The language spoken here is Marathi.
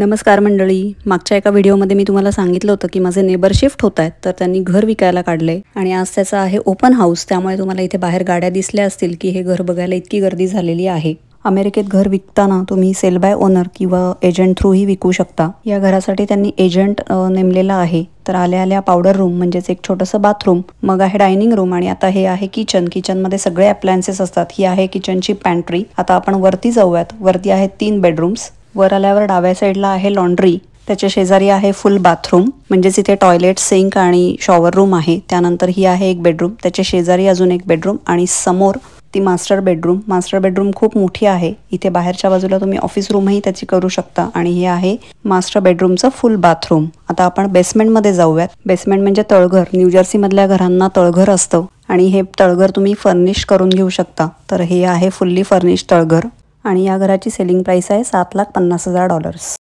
नमस्कार मंडळी मागच्या एका व्हिडिओमध्ये मी तुम्हाला सांगितलं होतं की माझे नेबर शिफ्ट होत आहेत तर त्यांनी घर विकायला काढले आणि आज त्याचं आहे ओपन हाऊस त्यामुळे तुम्हाला इथे बाहेर गाड्या दिसल्या असतील की हे घर बघायला इतकी गर्दी झालेली आहे अमेरिकेत घर विकताना तुम्ही सेल बाय ओनर किंवा एजंट थ्रूही विकू शकता या घरासाठी त्यांनी एजंट नेमलेला आहे तर आल्या आल्या पावडर रूम म्हणजेच एक छोटंसं बाथरूम मग आहे डायनिंग रूम आणि आता हे आहे किचन किचनमध्ये सगळे अप्लायन्सेस असतात ही आहे किचनची पॅन्ट्री आता आपण वरती जाऊयात वरती आहेत तीन बेडरूम्स वर आल्यावर डाव्या साईडला आहे लॉन्ड्री त्याच्या शेजारी आहे फुल बाथरूम म्हणजेच इथे टॉयलेट सिंक आणि शॉवर रूम आहे त्यानंतर ही आहे एक बेडरूम त्याच्या शेजारी अजून एक बेडरूम आणि समोर ती मास्टर बेडरूम मास्टर बेडरूम खूप मोठी आहे इथे बाहेरच्या बाजूला तुम्ही ऑफिस रूमही त्याची करू शकता आणि हे आहे मास्टर बेडरूमचं फुल बाथरूम आता आपण बेसमेंटमध्ये जाऊयात बेसमेंट म्हणजे तळघर मधल्या घरांना तळघर असतं आणि हे तळघर तुम्ही फर्निश करून घेऊ शकता तर हे आहे फुल्ली फर्निश तळघर आणि या घराची सेलिंग प्राईस आहे सात लाख पन्नास हजार डॉलर्स